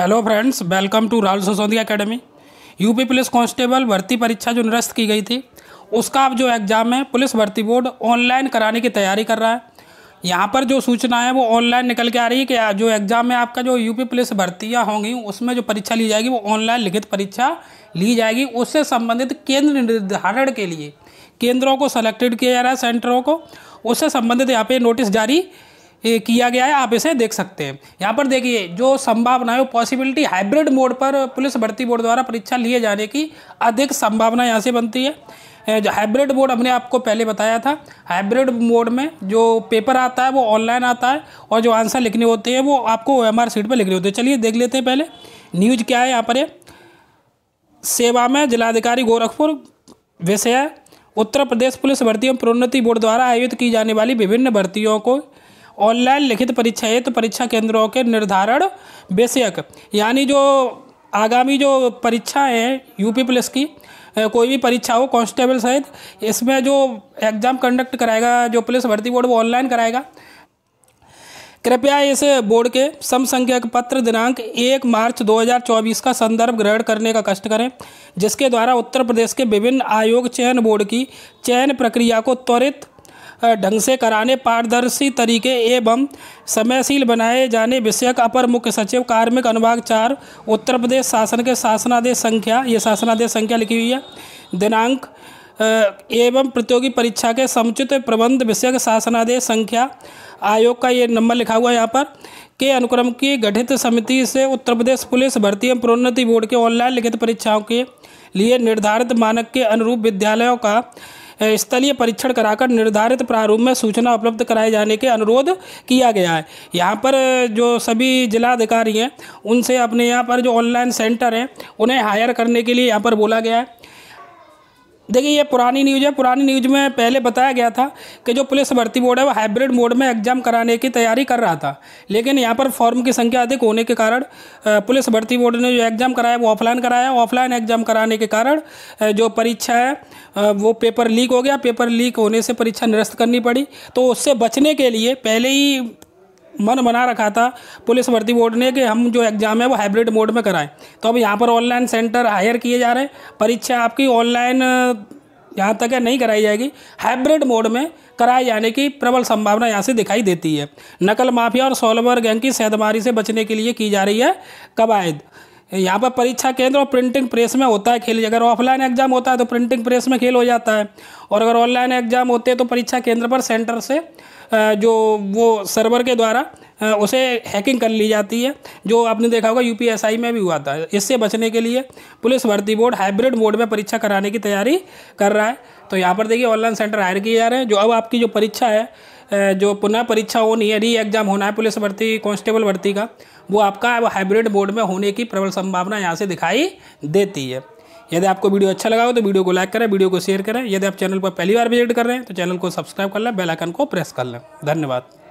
hello friends welcome to Rahul सोसौदी academy UP police constable भर्ती परीक्षा जो निरस्त की गई थी उसका अब जो एग्ज़ाम है पुलिस भर्ती बोर्ड ऑनलाइन कराने की तैयारी कर रहा है यहाँ पर जो सूचना है वो ऑनलाइन निकल के आ रही है कि जो एग्ज़ाम में आपका जो यूपी पुलिस भर्तियाँ होंगी उसमें जो परीक्षा ली जाएगी वो ऑनलाइन लिखित परीक्षा ली जाएगी उससे संबंधित केंद्र निर्धारण के लिए केंद्रों को सेलेक्टेड किया जा रहा है सेंटरों को उससे संबंधित यहाँ पे नोटिस जारी किया गया है आप इसे देख सकते हैं यहाँ पर देखिए जो संभावना है वो पॉसिबिलिटी हाइब्रिड मोड पर पुलिस भर्ती बोर्ड द्वारा परीक्षा लिए जाने की अधिक संभावना यहाँ से बनती है जो हाइब्रिड मोड हमने आपको पहले बताया था हाइब्रिड मोड में जो पेपर आता है वो ऑनलाइन आता है और जो आंसर लिखने होते हैं वो आपको ओ एम आर सीट पर लिखने होते हैं चलिए देख लेते हैं पहले न्यूज क्या है यहाँ पर सेवा में जिलाधिकारी गोरखपुर विषय उत्तर प्रदेश पुलिस भर्ती एवं प्रोन्नति बोर्ड द्वारा आयोजित की जाने वाली विभिन्न भर्तियों को ऑनलाइन लिखित परीक्षा हेतु तो परीक्षा केंद्रों के निर्धारण विषयक यानी जो आगामी जो परीक्षा है यूपी पुलिस की कोई भी परीक्षा हो कांस्टेबल सहित इसमें जो एग्ज़ाम कंडक्ट कराएगा जो पुलिस भर्ती बोर्ड वो ऑनलाइन कराएगा कृपया इस बोर्ड के समसंख्यक पत्र दिनांक एक मार्च 2024 का संदर्भ ग्रहण करने का कष्ट करें जिसके द्वारा उत्तर प्रदेश के विभिन्न आयोग चयन बोर्ड की चयन प्रक्रिया को त्वरित ढंग से कराने पारदर्शी तरीके एवं समयशील बनाए जाने विषयक अपर मुख्य सचिव कार्मिक अनुभाग चार उत्तर प्रदेश शासन के शासनादेश संख्या ये शासनादेश संख्या लिखी हुई है दिनांक एवं प्रतियोगी परीक्षा के समुचित प्रबंध विषयक शासनादेश संख्या आयोग का ये नंबर लिखा हुआ है यहाँ पर के अनुक्रम की गठित समिति से उत्तर प्रदेश पुलिस भर्ती एवं प्रोन्नति बोर्ड के ऑनलाइन लिखित परीक्षाओं के लिए निर्धारित मानक के अनुरूप विद्यालयों का स्थलीय परीक्षण कराकर निर्धारित प्रारूप में सूचना उपलब्ध कराए जाने के अनुरोध किया गया है यहाँ पर जो सभी जिलाधिकारी हैं उनसे अपने यहाँ पर जो ऑनलाइन सेंटर हैं उन्हें हायर करने के लिए यहाँ पर बोला गया है देखिए ये पुरानी न्यूज़ है पुरानी न्यूज़ में पहले बताया गया था कि जो पुलिस भर्ती बोर्ड है वो हाइब्रिड मोड में एग्जाम कराने की तैयारी कर रहा था लेकिन यहाँ पर फॉर्म की संख्या अधिक होने के कारण पुलिस भर्ती बोर्ड ने जो एग्ज़ाम कराया वो ऑफलाइन कराया ऑफलाइन एग्ज़ाम कराने के कारण जो परीक्षा है वो पेपर लीक हो गया पेपर लीक होने से परीक्षा निरस्त करनी पड़ी तो उससे बचने के लिए पहले ही मन बना रखा था पुलिस भर्ती बोर्ड ने कि हम जो एग्ज़ाम है वो हाइब्रिड मोड में कराएं तो अब यहाँ पर ऑनलाइन सेंटर हायर किए जा रहे हैं परीक्षा आपकी ऑनलाइन यहाँ तक है नहीं कराई जाएगी हाइब्रिड मोड में कराए जाने की प्रबल संभावना यहाँ से दिखाई देती है नकल माफिया और सोलवर गैंग की सैदमारी से बचने के लिए की जा रही है कवायद यहाँ पर परीक्षा केंद्र और प्रिंटिंग प्रेस में होता है खेल अगर ऑफलाइन एग्जाम होता है तो प्रिंटिंग प्रेस में खेल हो जाता है और अगर ऑनलाइन एग्जाम होते हैं तो परीक्षा केंद्र पर सेंटर से जो वो सर्वर के द्वारा उसे हैकिंग कर ली जाती है जो आपने देखा होगा यूपीएसआई में भी हुआ था इससे बचने के लिए पुलिस भर्ती बोर्ड हाइब्रिड मोड में परीक्षा कराने की तैयारी कर रहा है तो यहाँ पर देखिए ऑनलाइन सेंटर हायर किए जा रहे हैं जो अब आपकी जो परीक्षा है जो पुनः परीक्षा होनी है री एग्जाम होना है पुलिस भर्ती कांस्टेबल भर्ती का वो आपका हाइब्रिड बोर्ड में होने की प्रबल संभावना यहाँ से दिखाई देती है यदि आपको वीडियो अच्छा लगा हो तो वीडियो को लाइक करें वीडियो को शेयर करें यदि आप चैनल पर पहली बार विजिट कर रहे हैं तो चैनल को सब्सक्राइब कर लें बेलाइकन को प्रेस कर लें धन्यवाद